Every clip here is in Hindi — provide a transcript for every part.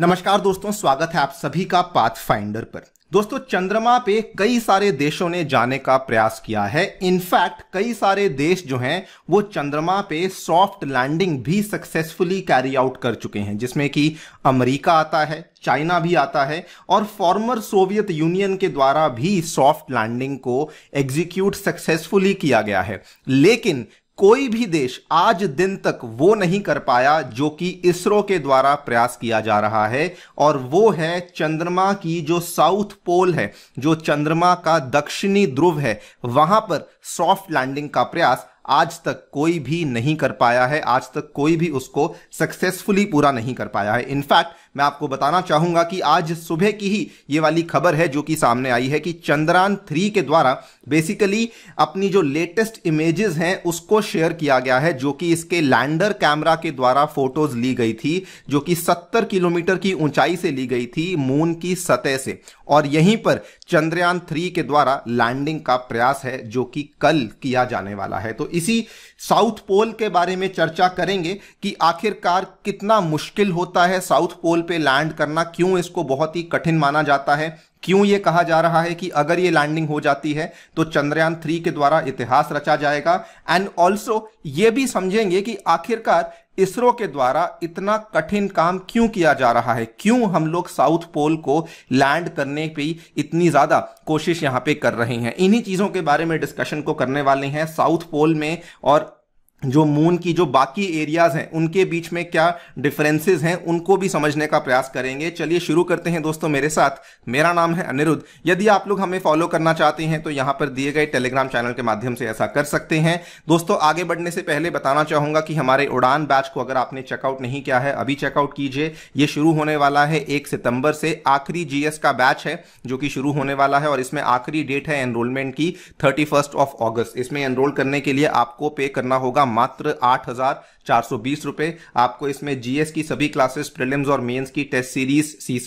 नमस्कार दोस्तों स्वागत है आप सभी का पाथ फाइंडर पर दोस्तों चंद्रमा पे कई सारे देशों ने जाने का प्रयास किया है इनफैक्ट कई सारे देश जो हैं वो चंद्रमा पे सॉफ्ट लैंडिंग भी सक्सेसफुली कैरी आउट कर चुके हैं जिसमें कि अमेरिका आता है चाइना भी आता है और फॉर्मर सोवियत यूनियन के द्वारा भी सॉफ्ट लैंडिंग को एग्जीक्यूट सक्सेसफुली किया गया है लेकिन कोई भी देश आज दिन तक वो नहीं कर पाया जो कि इसरो के द्वारा प्रयास किया जा रहा है और वो है चंद्रमा की जो साउथ पोल है जो चंद्रमा का दक्षिणी ध्रुव है वहां पर सॉफ्ट लैंडिंग का प्रयास आज तक कोई भी नहीं कर पाया है आज तक कोई भी उसको सक्सेसफुली पूरा नहीं कर पाया है इनफैक्ट मैं आपको बताना चाहूंगा कि आज सुबह की ही ये वाली खबर है जो कि सामने आई है कि चंद्रयान थ्री के द्वारा बेसिकली अपनी जो लेटेस्ट इमेजेस हैं उसको शेयर किया गया है जो कि इसके लैंडर कैमरा के द्वारा फोटोज ली गई थी जो कि 70 किलोमीटर की ऊंचाई से ली गई थी मून की सतह से और यहीं पर चंद्रयान थ्री के द्वारा लैंडिंग का प्रयास है जो कि कल किया जाने वाला है तो इसी साउथ पोल के बारे में चर्चा करेंगे कि आखिरकार कितना मुश्किल होता है साउथ पोल पे लैंड करना क्यों इसको बहुत ही कठिन माना जाता है क्यों ये कहा जा रहा है कि अगर ये लैंडिंग हो जाती है तो चंद्रयान थ्री के द्वारा इतिहास रचा जाएगा एंड ऑल्सो ये भी समझेंगे कि आखिरकार इसरो के द्वारा इतना कठिन काम क्यों किया जा रहा है क्यों हम लोग साउथ पोल को लैंड करने पे इतनी ज़्यादा कोशिश यहां पे कर रहे हैं इन्हीं चीज़ों के बारे में डिस्कशन को करने वाले हैं साउथ पोल में और जो मून की जो बाकी एरियाज हैं उनके बीच में क्या डिफरेंसेस हैं उनको भी समझने का प्रयास करेंगे चलिए शुरू करते हैं दोस्तों मेरे साथ मेरा नाम है अनिरुद्ध यदि आप लोग हमें फॉलो करना चाहते हैं तो यहाँ पर दिए गए टेलीग्राम चैनल के माध्यम से ऐसा कर सकते हैं दोस्तों आगे बढ़ने से पहले बताना चाहूंगा कि हमारे उड़ान बैच को अगर आपने चेकआउट नहीं किया है अभी चेकआउट कीजिए ये शुरू होने वाला है एक सितंबर से आखिरी जीएस का बैच है जो कि शुरू होने वाला है और इसमें आखिरी डेट है एनरोलमेंट की थर्टी ऑफ ऑगस्ट इसमें एनरोल करने के लिए आपको पे करना होगा मात्र आठ हजार चार सौ बीस रुपए आपको इसमें जीएस की सभी क्लासेस प्रिलिम्स और मेंस की टेस्ट सीरीज सी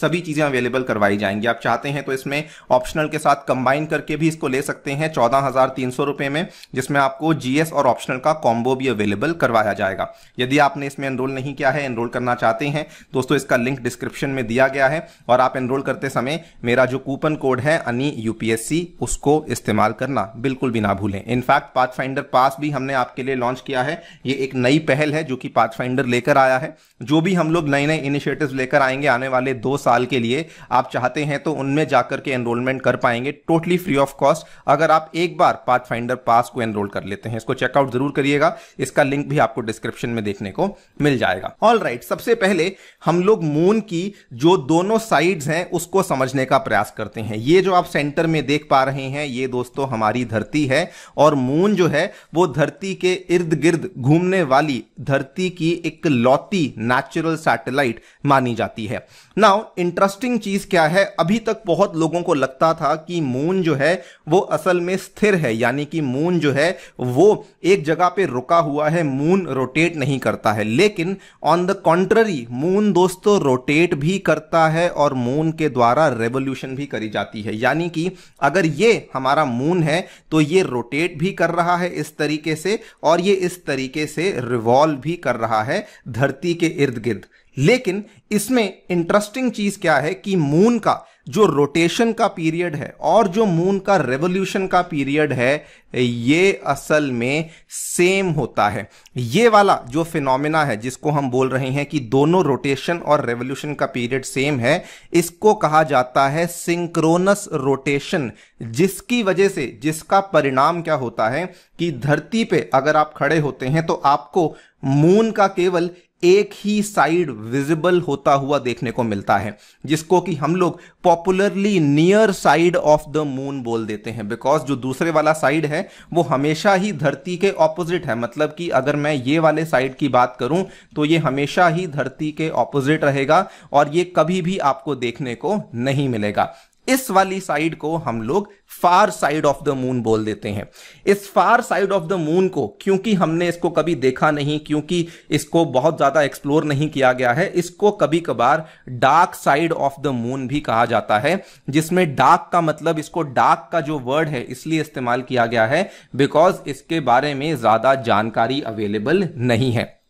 सभी चीजें अवेलेबल करवाई जाएंगी आप चाहते हैं तो इसमें ऑप्शनल के साथ कंबाइन करके भी इसको ले सकते हैं चौदह हजार तीन सौ रुपए में जिसमें आपको जीएस और ऑप्शनल का कॉम्बो भी अवेलेबल करवाया जाएगा यदि आपने इसमें एनरोल नहीं किया है एनरोल करना चाहते हैं दोस्तों इसका लिंक डिस्क्रिप्शन में दिया गया है और आप एनरोल करते समय मेरा जो कूपन कोड है अनी यूपीएससी उसको इस्तेमाल करना बिल्कुल भी ना भूलें इनफैक्ट पाथ फाइंडर पास भी हमने आपके लिए लॉन्च किया है ये एक नई पहल है जो कि पाथफाइंडर लेकर आया है जो भी हम लोग नए नए इनिशिएटिव लेकर आएंगे आने वाले दो साल के लिए आप चाहते हैं तो उनमें जाकर के एनरोलमेंट कर पाएंगे टोटली फ्री ऑफ कॉस्ट अगर आप एक बार पाथ पास को एनरोल कर लेते हैं इसको चेकआउट जरूर करिएगा इसका लिंक भी आपको डिस्क्रिप्शन में देखने को मिल जाएगा ऑल right, सबसे पहले हम लोग मून की जो दोनों साइड हैं उसको समझने का प्रयास करते हैं ये जो आप सेंटर में देख पा रहे हैं ये दोस्तों हमारी धरती है और मून जो है वो धरती के इर्द गिर्द घूमने वाली धरती की एक लौती नेचुरल सैटेलाइट मानी जाती है नाउ इंटरेस्टिंग चीज क्या है अभी तक बहुत लोगों को लगता था कि मून जो है वो असल में स्थिर है यानी कि मून जो है वो एक जगह पे रुका हुआ है मून रोटेट नहीं करता है लेकिन ऑन द कॉन्ट्ररी मून दोस्तों रोटेट भी करता है और मून के द्वारा रेवोल्यूशन भी करी जाती है यानी कि अगर ये हमारा मून है तो ये रोटेट भी कर रहा है इस तरीके से और ये इस तरीके से रिवॉल्व भी कर रहा है धरती के इर्द गिर्द लेकिन इसमें इंटरेस्टिंग चीज क्या है कि मून का जो रोटेशन का पीरियड है और जो मून का रेवोल्यूशन का पीरियड है ये असल में सेम होता है ये वाला जो फिनोमिना है जिसको हम बोल रहे हैं कि दोनों रोटेशन और रेवोल्यूशन का पीरियड सेम है इसको कहा जाता है सिंक्रोनस रोटेशन जिसकी वजह से जिसका परिणाम क्या होता है कि धरती पे अगर आप खड़े होते हैं तो आपको मून का केवल एक ही साइड विजिबल होता हुआ देखने को मिलता है जिसको कि हम लोग popularly near side of the moon बोल देते हैं बिकॉज जो दूसरे वाला साइड है वो हमेशा ही धरती के ऑपोजिट है मतलब कि अगर मैं ये वाले साइड की बात करूं तो ये हमेशा ही धरती के ऑपोजिट रहेगा और ये कभी भी आपको देखने को नहीं मिलेगा इस वाली साइड को हम लोग far side of the moon बोल देते हैं इस far side of the moon को क्योंकि हमने इसको कभी देखा नहीं क्योंकि इसको बहुत ज़्यादा एक्सप्लोर नहीं किया गया है इसको कभी कभार dark side of the moon भी कहा जाता है जिसमें डार्क का मतलब इसको डार्क का जो वर्ड है इसलिए इस्तेमाल किया गया है बिकॉज इसके बारे में ज़्यादा जानकारी अवेलेबल नहीं है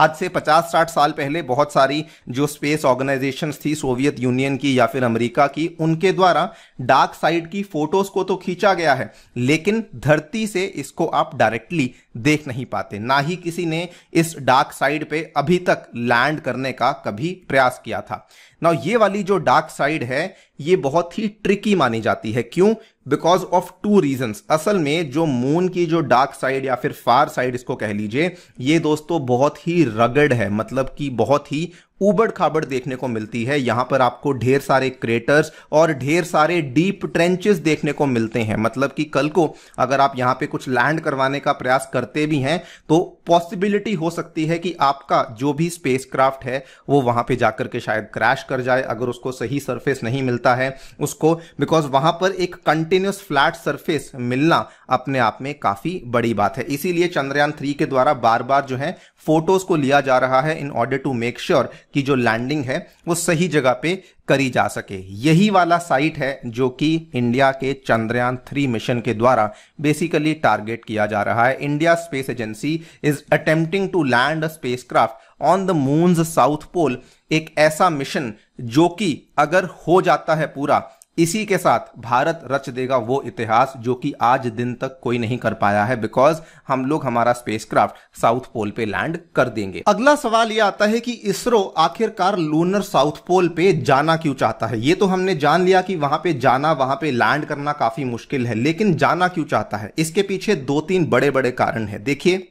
आज से 50-60 साल पहले बहुत सारी जो स्पेस ऑर्गेनाइजेशंस थी सोवियत यूनियन की या फिर अमेरिका की उनके द्वारा डार्क साइड की फोटोज को तो खींचा गया है लेकिन धरती से इसको आप डायरेक्टली देख नहीं पाते ना ही किसी ने इस डार्क साइड पे अभी तक लैंड करने का कभी प्रयास किया था ना ये वाली जो डार्क साइड है ये बहुत ही ट्रिकी मानी जाती है क्यों बिकॉज ऑफ टू रीजन असल में जो मून की जो डार्क साइड या फिर फार साइड इसको कह लीजिए ये दोस्तों बहुत ही रगड़ है मतलब कि बहुत ही उबड़ खाबड़ देखने को मिलती है यहां पर आपको ढेर सारे क्रेटर्स और ढेर सारे डीप ट्रेंचेस देखने को मिलते हैं मतलब कि कल को अगर आप यहां पे कुछ लैंड करवाने का प्रयास करते भी हैं तो पॉसिबिलिटी हो सकती है कि आपका जो भी स्पेसक्राफ्ट है वो वहां पे जाकर के शायद क्रैश कर जाए अगर उसको सही सरफेस नहीं मिलता है उसको बिकॉज वहां पर एक कंटिन्यूस फ्लैट सरफेस मिलना अपने आप में काफ़ी बड़ी बात है इसीलिए चंद्रयान थ्री के द्वारा बार बार जो है फोटोज को लिया जा रहा है in order to make sure कि जो लैंडिंग है वो सही जगह पे करी जा सके यही वाला साइट है जो कि इंडिया के चंद्रयान थ्री मिशन के द्वारा बेसिकली टारगेट किया जा रहा है India space agency is attempting to land spacecraft on the moon's south pole एक ऐसा मिशन जो कि अगर हो जाता है पूरा इसी के साथ भारत रच देगा वो इतिहास जो कि आज दिन तक कोई नहीं कर पाया है बिकॉज हम लोग हमारा स्पेसक्राफ्ट साउथ पोल पे लैंड कर देंगे अगला सवाल ये आता है कि इसरो आखिरकार लूनर साउथ पोल पे जाना क्यों चाहता है ये तो हमने जान लिया कि वहां पे जाना वहां पे लैंड करना काफी मुश्किल है लेकिन जाना क्यों चाहता है इसके पीछे दो तीन बड़े बड़े कारण है देखिए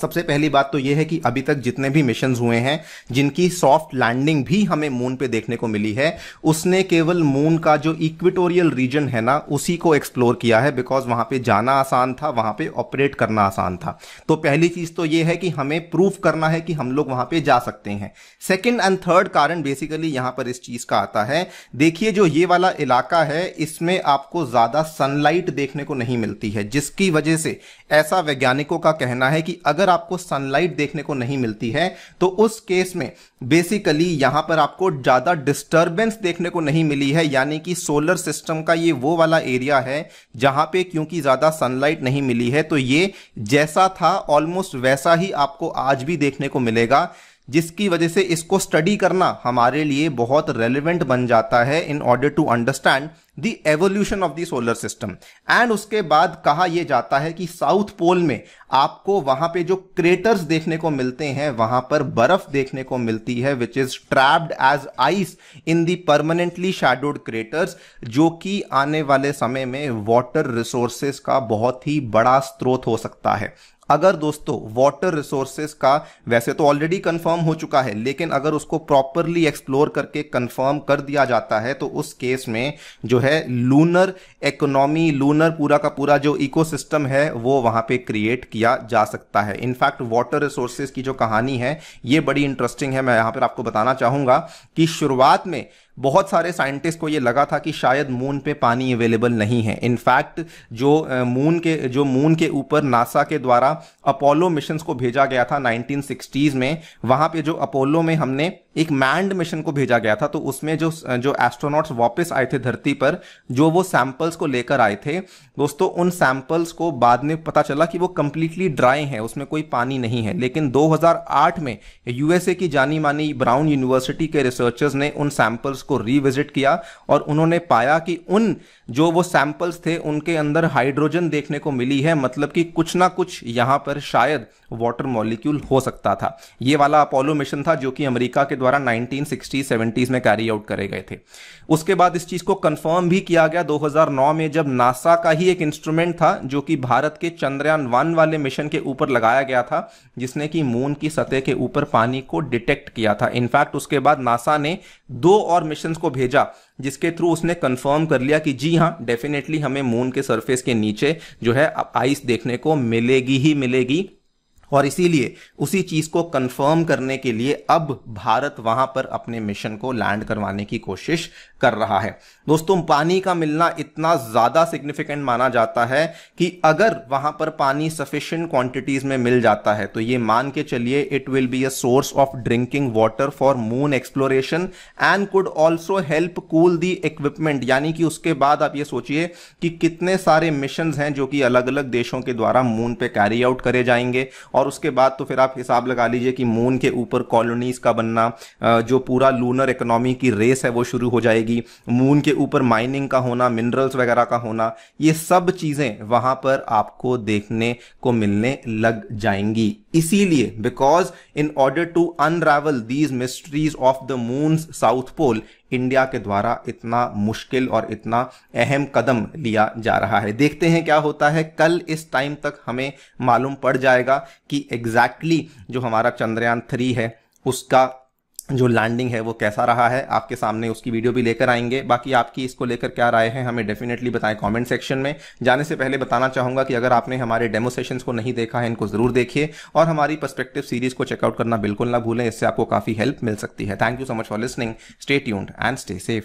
सबसे पहली बात तो यह है कि अभी तक जितने भी मिशन हुए हैं जिनकी सॉफ्ट लैंडिंग भी हमें मून पे देखने को मिली है उसने केवल मून का जो इक्विटोरियल रीजन है ना उसी को एक्सप्लोर किया है बिकॉज वहां पे जाना आसान था वहां पे ऑपरेट करना आसान था तो पहली चीज तो यह है कि हमें प्रूव करना है कि हम लोग वहां पे जा सकते हैं सेकेंड एंड थर्ड कारण बेसिकली यहां पर इस चीज का आता है देखिए जो ये वाला इलाका है इसमें आपको ज्यादा सनलाइट देखने को नहीं मिलती है जिसकी वजह से ऐसा वैज्ञानिकों का कहना है कि अगर आपको सनलाइट देखने को नहीं मिलती है तो उस केस में बेसिकली यहां पर आपको ज्यादा डिस्टर्बेंस देखने को नहीं मिली है यानी कि सोलर सिस्टम का ये वो वाला एरिया है जहां पे क्योंकि ज्यादा सनलाइट नहीं मिली है तो ये जैसा था ऑलमोस्ट वैसा ही आपको आज भी देखने को मिलेगा जिसकी वजह से इसको स्टडी करना हमारे लिए बहुत रेलिवेंट बन जाता है in order to understand the evolution of the solar system and उसके बाद कहा यह जाता है कि साउथ पोल में आपको वहां पे जो क्रेटर्स देखने को मिलते हैं वहां पर बर्फ देखने को मिलती है which is trapped as ice in the permanently shadowed craters जो कि आने वाले समय में वाटर रिसोर्सेस का बहुत ही बड़ा स्रोत हो सकता है अगर दोस्तों वाटर रिसोर्सेज का वैसे तो ऑलरेडी कंफर्म हो चुका है लेकिन अगर उसको प्रॉपरली एक्सप्लोर करके कंफर्म कर दिया जाता है तो उस केस में जो है लूनर इकोनॉमी लूनर पूरा का पूरा जो इकोसिस्टम है वो वहां पे क्रिएट किया जा सकता है इनफैक्ट वाटर रिसोर्सेज की जो कहानी है ये बड़ी इंटरेस्टिंग है मैं यहां पर आपको बताना चाहूंगा कि शुरुआत में बहुत सारे साइंटिस्ट को ये लगा था कि शायद मून पे पानी अवेलेबल नहीं है इनफैक्ट जो मून के जो मून के ऊपर नासा के द्वारा अपोलो मिशन को भेजा गया था नाइनटीन में वहां पे जो अपोलो में हमने एक मैंड मिशन को भेजा गया था तो उसमें जो जो एस्ट्रोनॉट्स वापस आए थे धरती पर जो वो सैंपल्स को लेकर आए थे दोस्तों उन सैंपल्स को बाद में पता चला कि वो कम्प्लीटली ड्राई हैं उसमें कोई पानी नहीं है लेकिन 2008 में यूएसए की जानी मानी ब्राउन यूनिवर्सिटी के रिसर्चर्स ने उन सैंपल्स को रिविजिट किया और उन्होंने पाया कि उन जो वो सैंपल्स थे उनके अंदर हाइड्रोजन देखने को मिली है मतलब कि कुछ ना कुछ यहाँ पर शायद वाटर मॉलिक्यूल हो सकता था ये वाला अपोलो मिशन था जो कि अमेरिका के द्वारा 1960 70s में कैरी आउट करे गए थे उसके बाद इस चीज़ को कंफर्म भी किया गया 2009 में जब नासा का ही एक इंस्ट्रूमेंट था जो कि भारत के चंद्रयान वन वाले मिशन के ऊपर लगाया गया था जिसने कि मून की सतह के ऊपर पानी को डिटेक्ट किया था इनफैक्ट उसके बाद नासा ने दो और मिशन ऑब्जर्वेशन को भेजा जिसके थ्रू उसने कंफर्म कर लिया कि जी हाँ डेफिनेटली हमें मून के सरफेस के नीचे जो है आइस देखने को मिलेगी ही मिलेगी और इसीलिए उसी चीज़ को कंफर्म करने के लिए अब भारत वहां पर अपने मिशन को लैंड करवाने की कोशिश कर रहा है दोस्तों पानी का मिलना इतना ज़्यादा सिग्निफिकेंट माना जाता है कि अगर वहां पर पानी सफिशियंट क्वांटिटीज में मिल जाता है तो ये मान के चलिए it will be a source of drinking water for moon exploration and could also help cool the equipment यानी कि उसके बाद आप ये सोचिए कि कितने सारे मिशन हैं जो कि अलग अलग देशों के द्वारा मून पे कैरी आउट करे जाएंगे और उसके बाद तो फिर आप हिसाब लगा लीजिए कि मून के ऊपर कॉलोनीज का बनना जो पूरा लूनर इकोनॉमी की रेस है वो शुरू हो जाएगी मून के ऊपर माइनिंग का होना मिनरल्स वगैरह का होना ये सब चीज़ें वहाँ पर आपको देखने को मिलने लग जाएंगी इसीलिए because in order to unravel these mysteries of the moon south pole India के द्वारा इतना मुश्किल और इतना अहम कदम लिया जा रहा है देखते हैं क्या होता है कल इस टाइम तक हमें मालूम पड़ जाएगा कि एग्जैक्टली exactly जो हमारा चंद्रयान थ्री है उसका जो लैंडिंग है वो कैसा रहा है आपके सामने उसकी वीडियो भी लेकर आएंगे बाकी आपकी इसको लेकर क्या राय है हमें डेफिनेटली बताएं कमेंट सेक्शन में जाने से पहले बताना चाहूँगा कि अगर आपने हमारे डेमो सेशंस को नहीं देखा है इनको ज़रूर देखिए और हमारी पर्सपेक्टिव सीरीज़ को चेकआउट करना बिल्कुल ना भूलें इससे आपको काफ़ी हेल्प मिल सकती है thank you so much for listening stay tuned and stay safe